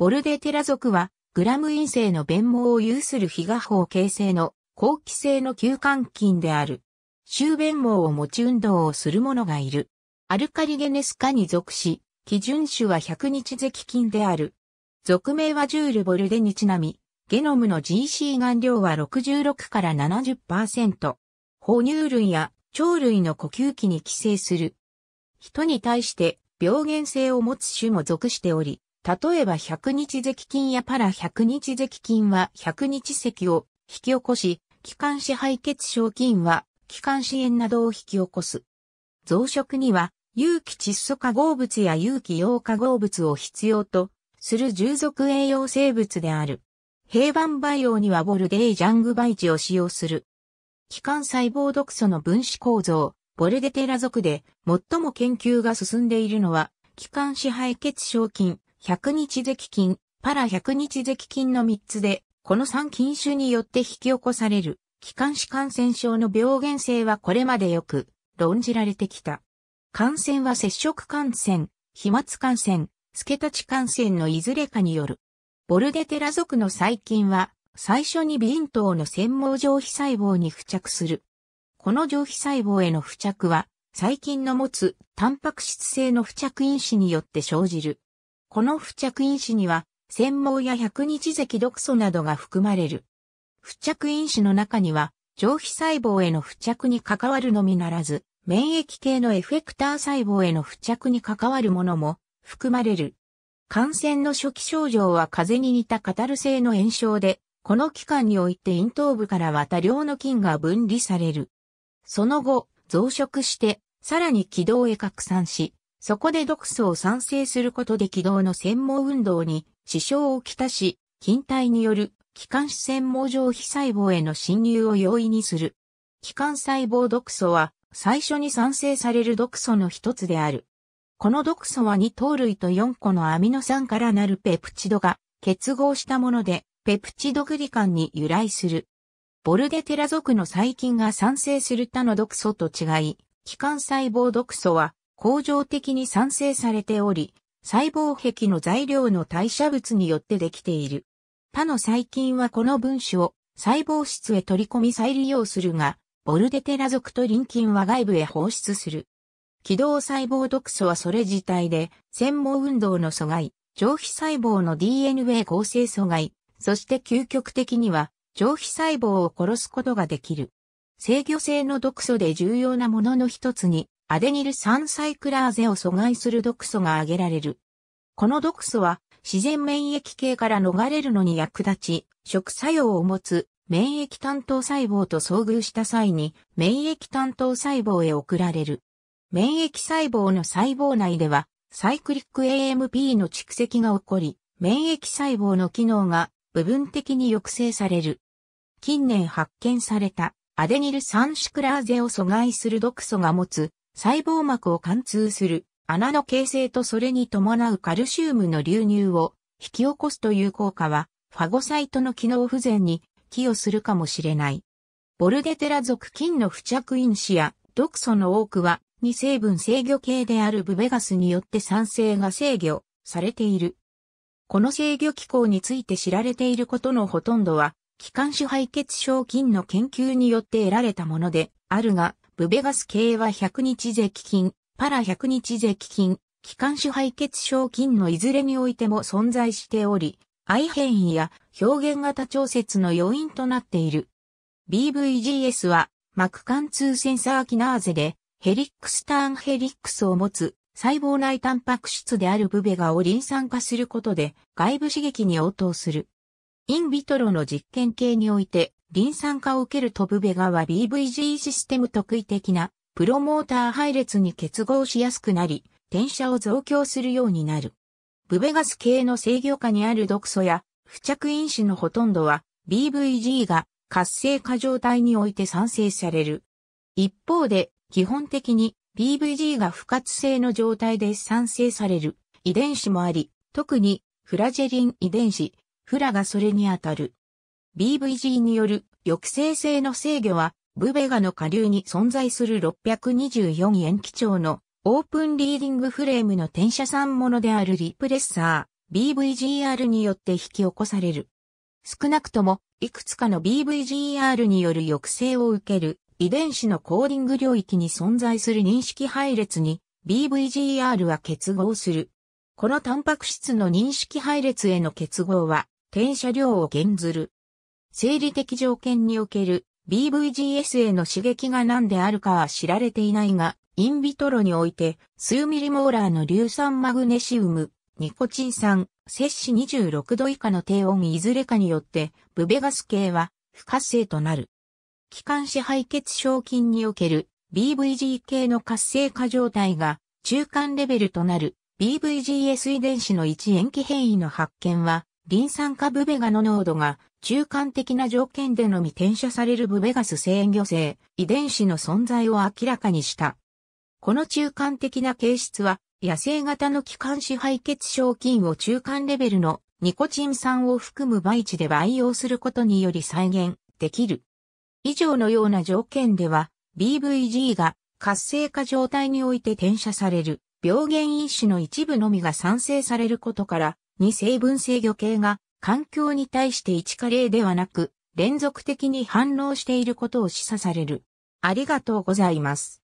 ボルデテラ属は、グラム陰性の弁毛を有する非画法形成の後期性の休間菌である。周弁毛を持ち運動をする者がいる。アルカリゲネス科に属し、基準種は100日咳菌である。属名はジュール・ボルデにちなみ、ゲノムの GC 顔量は66から70%。哺乳類や鳥類の呼吸器に寄生する。人に対して病原性を持つ種も属しており、例えば百日咳菌やパラ百日咳菌は百日咳を引き起こし、気管支肺血症菌は気管支炎などを引き起こす。増殖には有機窒素化合物や有機溶化合物を必要とする従属栄養生物である。平板培養にはボルデージャングバイチを使用する。気管細胞毒素の分子構造、ボルデテラ属で最も研究が進んでいるのは、気管支肺血症菌、100日咳菌、パラ100日咳菌の3つで、この3菌種によって引き起こされる、気管支感染症の病原性はこれまでよく論じられてきた。感染は接触感染、飛沫感染、スケタチ感染のいずれかによる。ボルデテラ属の細菌は、最初に鼻咽等の繊毛上皮細胞に付着する。この上皮細胞への付着は、細菌の持つタンパク質性の付着因子によって生じる。この付着因子には、繊毛や百日咳毒素などが含まれる。付着因子の中には、上皮細胞への付着に関わるのみならず、免疫系のエフェクター細胞への付着に関わるものも含まれる。感染の初期症状は風邪に似たカタル性の炎症で、この期間において咽頭部からは多量の菌が分離される。その後、増殖して、さらに軌道へ拡散し、そこで毒素を産生することで軌道の専門運動に支障をきたし、筋体による気管支専門上皮細胞への侵入を容易にする。気管細胞毒素は最初に産生される毒素の一つである。この毒素は2糖類と4個のアミノ酸からなるペプチドが結合したもので、ペプチドグリカンに由来する。ボルデテラ属の細菌が産生する他の毒素と違い、気管細胞毒素は恒常的に産生されており、細胞壁の材料の代謝物によってできている。他の細菌はこの分子を細胞質へ取り込み再利用するが、ボルデテラ属とリン菌は外部へ放出する。起道細胞毒素はそれ自体で、繊毛運動の阻害、上皮細胞の DNA 合成阻害、そして究極的には、上皮細胞を殺すことができる。制御性の毒素で重要なものの一つにアデニル酸サイクラーゼを阻害する毒素が挙げられる。この毒素は自然免疫系から逃れるのに役立ち、食作用を持つ免疫担当細胞と遭遇した際に免疫担当細胞へ送られる。免疫細胞の細胞内ではサイクリック AMP の蓄積が起こり、免疫細胞の機能が部分的に抑制される。近年発見されたアデニル酸シクラーゼを阻害する毒素が持つ細胞膜を貫通する穴の形成とそれに伴うカルシウムの流入を引き起こすという効果は、ファゴサイトの機能不全に寄与するかもしれない。ボルデテラ属菌の付着因子や毒素の多くは、2成分制御系であるブベガスによって酸性が制御されている。この制御機構について知られていることのほとんどは、気管支排血症菌の研究によって得られたものであるが、ブベガス系は100日税金、パラ100日税金、気管支排血症菌のいずれにおいても存在しており、愛変異や表現型調節の要因となっている。BVGS は膜貫通センサーキナーゼでヘリックスターンヘリックスを持つ細胞内タンパク質であるブベガをリン酸化することで外部刺激に応答する。インビトロの実験系において臨酸化を受けるトブベガは BVG システム特異的なプロモーター配列に結合しやすくなり、転写を増強するようになる。ブベガス系の制御下にある毒素や付着因子のほとんどは BVG が活性化状態において産生される。一方で、基本的に BVG が不活性の状態で産生される遺伝子もあり、特にフラジェリン遺伝子、フラがそれにあたる。BVG による抑制性の制御は、ブベガの下流に存在する624円基調のオープンリーディングフレームの転写産ものであるリプレッサー、BVGR によって引き起こされる。少なくとも、いくつかの BVGR による抑制を受ける遺伝子のコーディング領域に存在する認識配列に BVGR は結合する。このタンパク質の認識配列への結合は、転写量を減ずる。生理的条件における BVGS への刺激が何であるかは知られていないが、インビトロにおいて数ミリモーラーの硫酸マグネシウム、ニコチン酸、摂氏26度以下の低温いずれかによって、ブベガス系は不活性となる。気管支排血症菌における BVG 系の活性化状態が中間レベルとなる BVGS 遺伝子の一延期変異の発見はリン酸化ブベガの濃度が中間的な条件でのみ転写されるブベガス制御性遺伝子の存在を明らかにした。この中間的な形質は野生型の気管支排血症菌を中間レベルのニコチン酸を含む培地で培養することにより再現できる。以上のような条件では BVG が活性化状態において転写される病原因子の一部のみが産生されることから2成分制御系が環境に対して一加齢ではなく連続的に反応していることを示唆される。ありがとうございます。